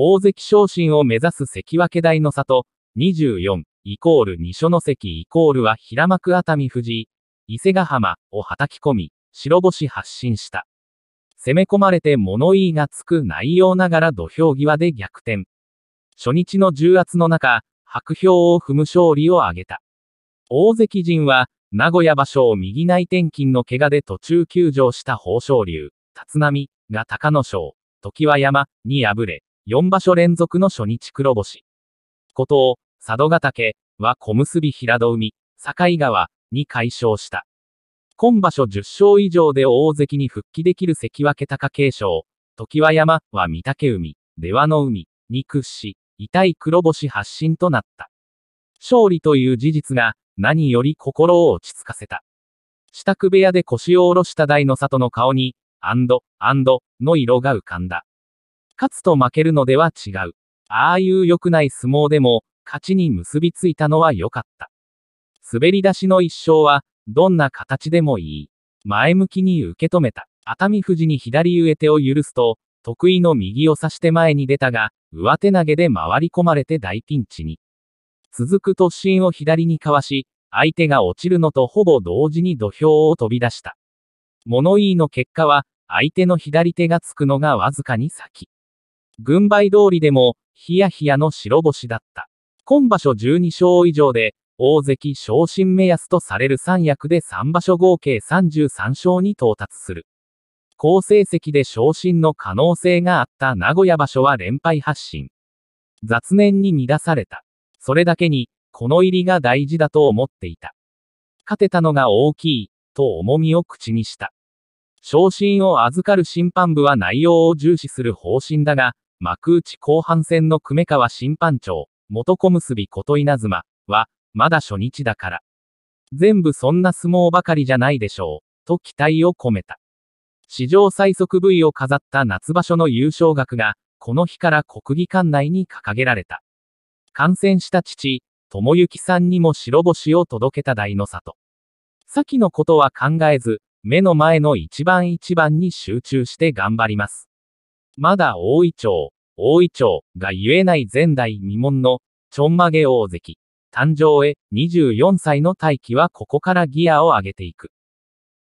大関昇進を目指す関脇大の里、24、イコール二所の関イコールは平幕熱海富士、伊勢ヶ浜を叩き込み、白星発進した。攻め込まれて物言いがつく内容ながら土俵際で逆転。初日の重圧の中、白氷を踏む勝利を挙げた。大関陣は、名古屋場所を右内転勤の怪我で途中休場した豊昇龍、立浪が隆の勝、時は山に敗れ、4場所連続の初日黒星。古藤、佐渡ヶ岳は小結平戸海、境川に解消した。今場所10勝以上で大関に復帰できる関脇貴景勝、時は山は御嶽海、出羽の海に屈し、痛い黒星発進となった。勝利という事実が何より心を落ち着かせた。支度部屋で腰を下ろした大の里の顔に、アンド、アンド、の色が浮かんだ。勝つと負けるのでは違う。ああいう良くない相撲でも、勝ちに結びついたのは良かった。滑り出しの一勝は、どんな形でもいい。前向きに受け止めた。熱海富士に左上手を許すと、得意の右を差して前に出たが、上手投げで回り込まれて大ピンチに。続く突進を左にかわし、相手が落ちるのとほぼ同時に土俵を飛び出した。物言いの結果は、相手の左手がつくのがわずかに先。軍配通りでも、ヒヤヒヤの白星だった。今場所12勝以上で、大関昇進目安とされる三役で3場所合計33勝に到達する。好成績で昇進の可能性があった名古屋場所は連敗発進。雑念に乱された。それだけに、この入りが大事だと思っていた。勝てたのが大きい、と重みを口にした。昇進を預かる審判部は内容を重視する方針だが、幕内後半戦の久米川審判長、元小結琴稲妻は、まだ初日だから。全部そんな相撲ばかりじゃないでしょう、と期待を込めた。史上最速部位を飾った夏場所の優勝額が、この日から国技館内に掲げられた。感染した父、友幸さんにも白星を届けた大の里。先のことは考えず、目の前の一番一番に集中して頑張ります。まだ大井町、大井町が言えない前代未聞の、ちょんまげ大関。誕生へ24歳の大輝はここからギアを上げていく。